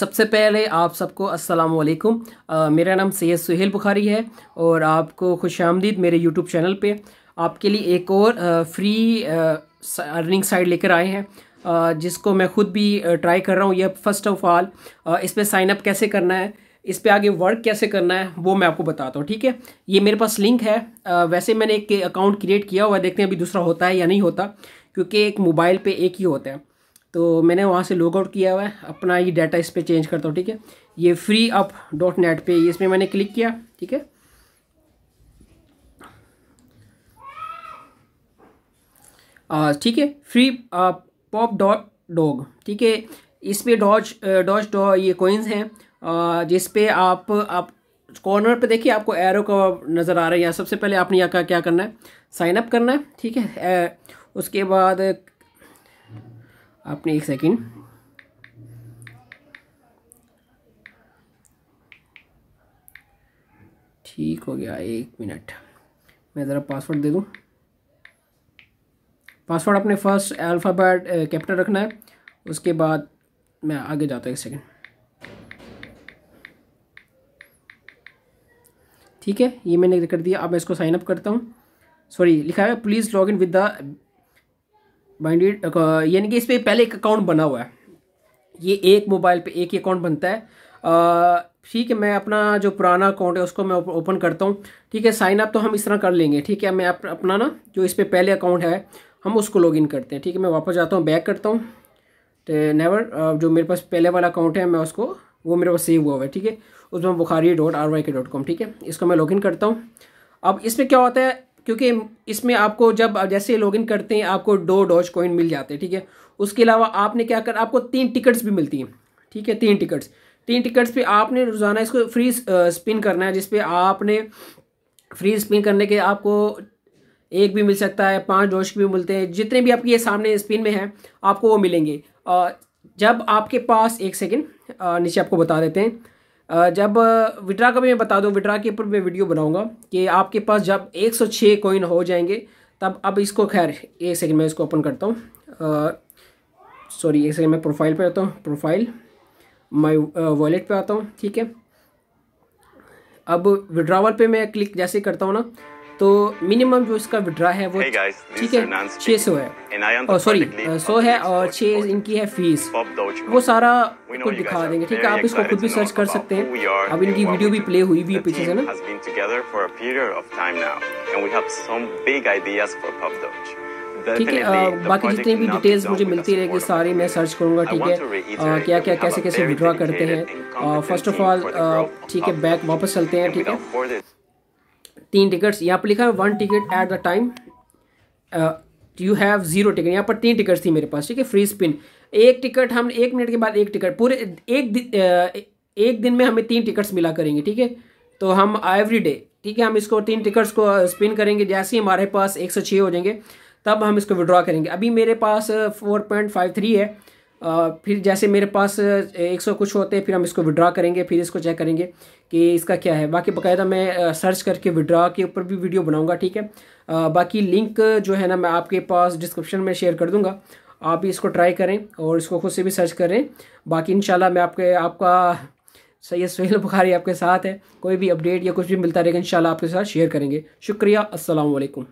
सबसे पहले आप सबको अस्सलाम वालेकुम मेरा नाम सैयद सुहेल बुखारी है और आपको खुश आमदीद मेरे यूट्यूब चैनल पे आपके लिए एक और फ्री अर्निंग साइट लेकर आए हैं जिसको मैं ख़ुद भी ट्राई कर रहा हूँ यह फ़र्स्ट ऑफ ऑल इस पर साइनअप कैसे करना है इस पर आगे वर्क कैसे करना है वो मैं आपको बताता हूँ ठीक है ये मेरे पास लिंक है वैसे मैंने एक अकाउंट क्रिएट किया हुआ है देखते हैं अभी दूसरा होता है या नहीं होता क्योंकि एक मोबाइल पे एक ही होता है तो मैंने वहाँ से लॉग आउट किया हुआ है अपना ये डाटा इस पर चेंज करता हूँ ठीक है ये फ्री अप डॉट नेट पर इसमें मैंने क्लिक किया ठीक है ठीक है फ्री पॉप डॉट डॉग ठीक है इस पर डॉज डॉज डॉ ये कोइंस हैं जिस आप आप कॉर्नर पे देखिए आपको एरो का नज़र आ रहा है यहाँ सबसे पहले आपने यहाँ का क्या करना है साइन अप करना है ठीक है उसके बाद आपने एक सेकेंड ठीक हो गया एक मिनट मैं ज़रा पासवर्ड दे दूँ पासवर्ड अपने फर्स्ट अल्फ़ाबेट कैपिटल रखना है उसके बाद मैं आगे जाता हूँ एक सेकेंड ठीक है ये मैंने कर दिया अब मैं इसको साइन अप करता हूँ सॉरी लिखा है please log in with the binded यानी कि इस पर पहले एक अकाउंट बना हुआ है ये एक मोबाइल पे एक ही अकाउंट बनता है ठीक है मैं अपना जो पुराना अकाउंट है उसको मैं ओपन करता हूँ ठीक है साइन अप तो हम इस तरह कर लेंगे ठीक है मैं अप, अपना ना जो इस पर पहले अकाउंट है हम उसको लॉगिन करते हैं ठीक है मैं वापस जाता हूँ बैक करता हूँ तो नेवर जो मेरे पास पहले वाला अकाउंट है मैं उसको वो मेरे पास सेव हुआ हुआ है ठीक है उसमें Bukhari dot R Y K dot com ठीक है इसको मैं लॉगिन करता हूँ अब इसमें क्या होता है क्योंकि इसमें आपको जब जैसे लॉगिन करते हैं आपको दो डॉज कॉइन मिल जाते हैं ठीक है उसके अलावा आपने क्या कर आपको तीन टिकट्स भी मिलती हैं ठीक है तीन टिकट्स तीन टिकट्स पे आपने रोज़ाना इसको फ्री स्पिन करना है जिसपे आपने फ्री स्पिन करने के आपको एक भी मिल सकता है पाँच डॉज भी मिलते हैं जितने भी आपके सामने स्पिन में हैं आपको वो मिलेंगे जब आपके पास एक सेकेंड नीचे आपको बता देते हैं जब विड्रा का भी मैं बता दूं विड्रा के ऊपर मैं वीडियो बनाऊँगा कि आपके पास जब 106 कॉइन हो जाएंगे तब अब इसको खैर एक सेकंड मैं इसको ओपन करता हूँ सॉरी एक सेकंड मैं प्रोफाइल पे आता हूँ प्रोफाइल माय वॉलेट पे आता हूँ ठीक है अब विड्रावल पे मैं क्लिक जैसे करता हूँ ना तो मिनिमम जो इसका विड्रा है वो ठीक है छः oh, uh, सौ है और सॉरी सौ है और छः इनकी है फीस वो सारा कुछ दिखा देंगे ठीक है आप इसको खुद भी सर्च कर सकते हैं अब इनकी वीडियो भी प्ले हुई भी पीछे से ना ठीक है uh, बाकी जितनी भी डिटेल्स मुझे मिलती रहेगी सारी मैं सर्च करूंगा uh, ठीक है क्या क्या कैसे कैसे विड्रॉ करते हैं फर्स्ट ऑफ ऑल ठीक है बैक वापस चलते हैं ठीक है तीन टिकट्स यहाँ पर लिखा है one ticket at the time you have zero ticket यहाँ पर तीन टिकट्स थी मेरे पास ठीक है फ्री स्पिन एक टिकट हम एक मिनट के बाद एक टिकट पूरे एक दिन uh, एक दिन में हमें तीन टिकट्स मिला करेंगे ठीक है तो हम एवरी डे ठीक है हम इसको तीन टिकट्स को स्पिन uh, करेंगे जैसे ही हमारे पास एक सौ छः हो जाएंगे तब हम इसको विड्रॉ करेंगे अभी मेरे पास फोर पॉइंट फाइव थ्री है फिर जैसे मेरे पास एक सौ कुछ होते हैं फिर हम इसको विड्रा करेंगे फिर इसको चेक करेंगे कि इसका क्या है बाकी बकायदा मैं सर्च करके विड्रा के ऊपर भी वीडियो बनाऊंगा ठीक है बाकी लिंक जो है ना मैं आपके पास डिस्क्रिप्शन में शेयर कर दूंगा आप भी इसको ट्राई करें और इसको खुद से भी सर्च करें बाकी इन मैं आपके आपका सैद सहेल बुखारी आपके साथ है कोई भी अपडेट या कुछ भी मिलता रहेगा इन आपके साथ शेयर करेंगे शुक्रिया असलकुम